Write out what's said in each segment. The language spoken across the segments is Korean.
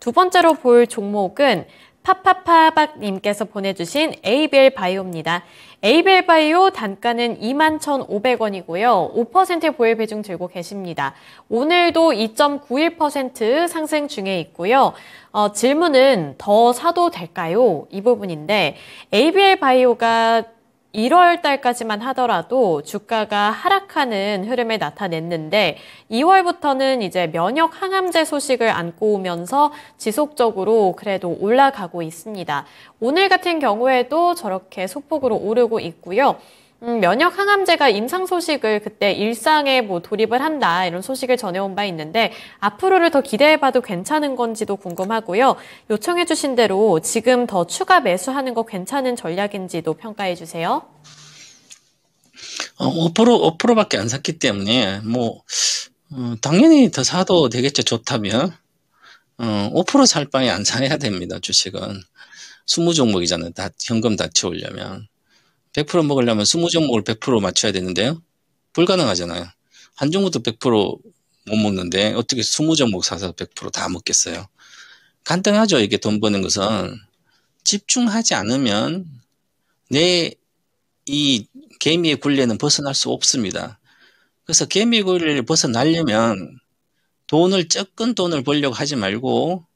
두 번째로 볼 종목은 파파파박님께서 보내주신 에이벨 바이오입니다. 에이벨 바이오 단가는 21,500원이고요. 5% 보유 배중 들고 계십니다. 오늘도 2.91% 상승 중에 있고요. 어, 질문은 더 사도 될까요? 이 부분인데 에이벨 바이오가 1월 달까지만 하더라도 주가가 하락하는 흐름을 나타냈는데 2월부터는 이제 면역 항암제 소식을 안고 오면서 지속적으로 그래도 올라가고 있습니다. 오늘 같은 경우에도 저렇게 소폭으로 오르고 있고요. 음, 면역 항암제가 임상 소식을 그때 일상에 뭐 돌입을 한다 이런 소식을 전해온 바 있는데 앞으로를 더 기대해봐도 괜찮은 건지도 궁금하고요. 요청해주신 대로 지금 더 추가 매수하는 거 괜찮은 전략인지도 평가해주세요. 어, 5% 5%밖에 안 샀기 때문에 뭐 어, 당연히 더 사도 되겠죠 좋다면 어, 5%살 바에 안 사야 됩니다 주식은 20 종목이잖아요 다 현금 다 채우려면. 100% 먹으려면 20종목을 100% 맞춰야 되는데요. 불가능하잖아요. 한 종목도 100%못 먹는데 어떻게 20종목 사서 100%다 먹겠어요. 간단하죠. 이게 돈 버는 것은. 집중하지 않으면 내 이 개미의 굴레는 벗어날 수 없습니다. 그래서 개미 굴레를 벗어나려면 돈을 적은 돈을 벌려고 하지 말고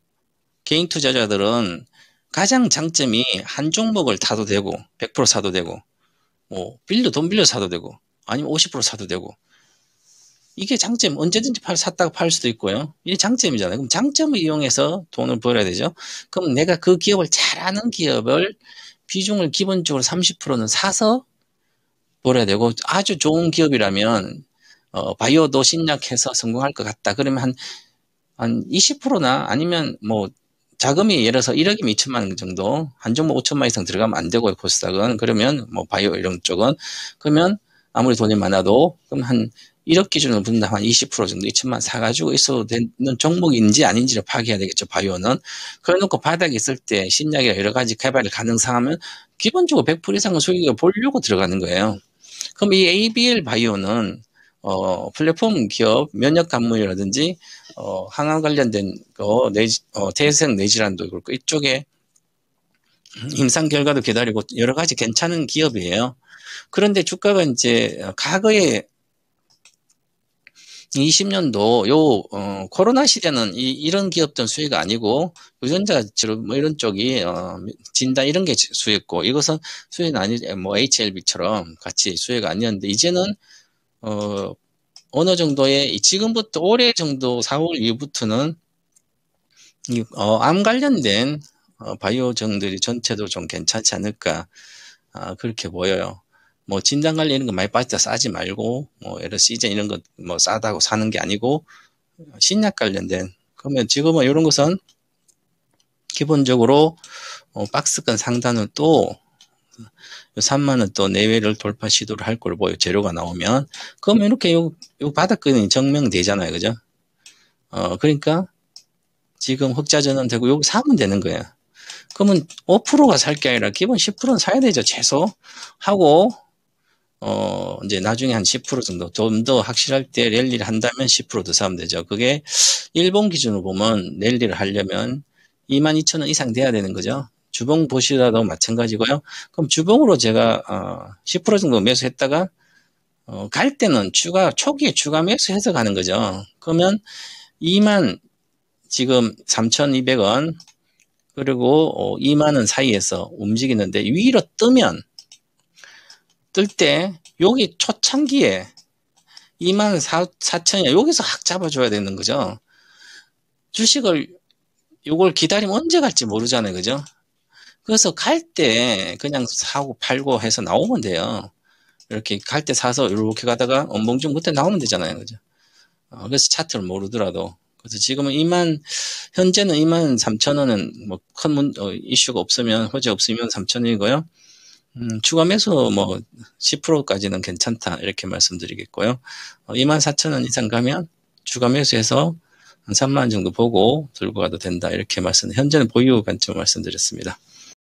개인 투자자들은 가장 장점이 한 종목을 타도 되고 100% 사도 되고 뭐 빌려 돈 빌려 사도 되고 아니면 50% 사도 되고 이게 장점 언제든지 팔 샀다가 팔 수도 있고요. 이게 장점이잖아요. 그럼 장점을 이용해서 돈을 벌어야 되죠. 그럼 내가 그 기업을 잘하는 기업을 비중을 기본적으로 30%는 사서 벌어야 되고 아주 좋은 기업이라면 어, 바이오도 신약해서 성공할 것 같다. 그러면 한 한 20%나 아니면 뭐 자금이 예를 들어서 1억이 2천만 정도, 한 종목 5천만 이상 들어가면 안 되고요, 코스닥은. 그러면 뭐 바이오 이런 쪽은. 그러면 아무리 돈이 많아도, 그럼 한 1억 기준으로 분담 한20% 정도 2천만 사가지고 있어도 되는 종목인지 아닌지를 파악해야 되겠죠, 바이오는. 그래놓고 바닥에 있을 때 신약이나 여러 가지 개발이 가능상하면 기본적으로 100% 이상의 수익가 보려고 들어가는 거예요. 그럼 이 ABL 바이오는 어, 플랫폼 기업 면역 단물이라든지 어, 항암 관련된 거, 내지, 어, 태생 내질환도 그렇고 이쪽에 임상 결과도 기다리고 여러 가지 괜찮은 기업이에요. 그런데 주가가 이제 과거에 20년도 요 어, 코로나 시대는 이, 이런 기업들 수혜가 아니고 유전자 치료 뭐 이런 쪽이 어, 진단 이런 게 수혜고 이것은 수혜는 아니 뭐 HLB처럼 같이 수혜가 아니었는데 이제는 음. 어, 어느 정도의 지금부터 올해 정도 4월 이후부터는 이, 어, 암 관련된 어, 바이오정들이 전체도 좀 괜찮지 않을까 아, 그렇게 보여요. 뭐 진단 관리 이런 거 많이 빠지다 싸지 말고 뭐 예를 시즌 이런 거뭐 싸다고 사는 게 아니고 신약 관련된 그러면 지금은 이런 것은 기본적으로 어, 박스권 상단은 또 3만원 또 내외를 돌파 시도를 할 걸 보여 재료가 나오면 그러면 이렇게 요, 요 바닥권이 증명되잖아요 그죠 어 그러니까 지금 흑자 전환되고 여기 사면 되는 거야 그러면 5%가 살 게 아니라 기본 10%는 사야 되죠 최소 하고 어 이제 나중에 한 10% 정도 좀 더 확실할 때 랠리를 한다면 10%더 사면 되죠 그게 일본 기준으로 보면 랠리를 하려면 22,000원 이상 돼야 되는 거죠 주봉 보시다도 마찬가지고요. 그럼 주봉으로 제가 어, 10% 정도 매수했다가 어, 갈 때는 추가 초기에 추가 매수해서 가는 거죠. 그러면 2만 지금 3,200원 그리고 2만 어, 원 사이에서 움직이는데 위로 뜨면 뜰 때 여기 초창기에 2만 4천이야 여기서 확 잡아줘야 되는 거죠. 주식을 이걸 기다리면 언제 갈지 모르잖아요, 그죠? 그래서 갈 때 그냥 사고 팔고 해서 나오면 돼요. 이렇게 갈 때 사서 이렇게 가다가 언봉중 그때 나오면 되잖아요. 그죠? 어, 그래서 차트를 모르더라도. 그래서 지금은 2만, 현재는 2만 3천 원은 뭐큰 어, 이슈가 없으면, 호재 없으면 3천 원이고요. 음, 추가 매수 뭐 10%까지는 괜찮다. 이렇게 말씀드리겠고요. 어, 2만 4천 원 이상 가면 추가 매수해서 한 3만 원 정도 보고 들고 가도 된다. 이렇게 말씀, 현재는 보유 관점 말씀드렸습니다.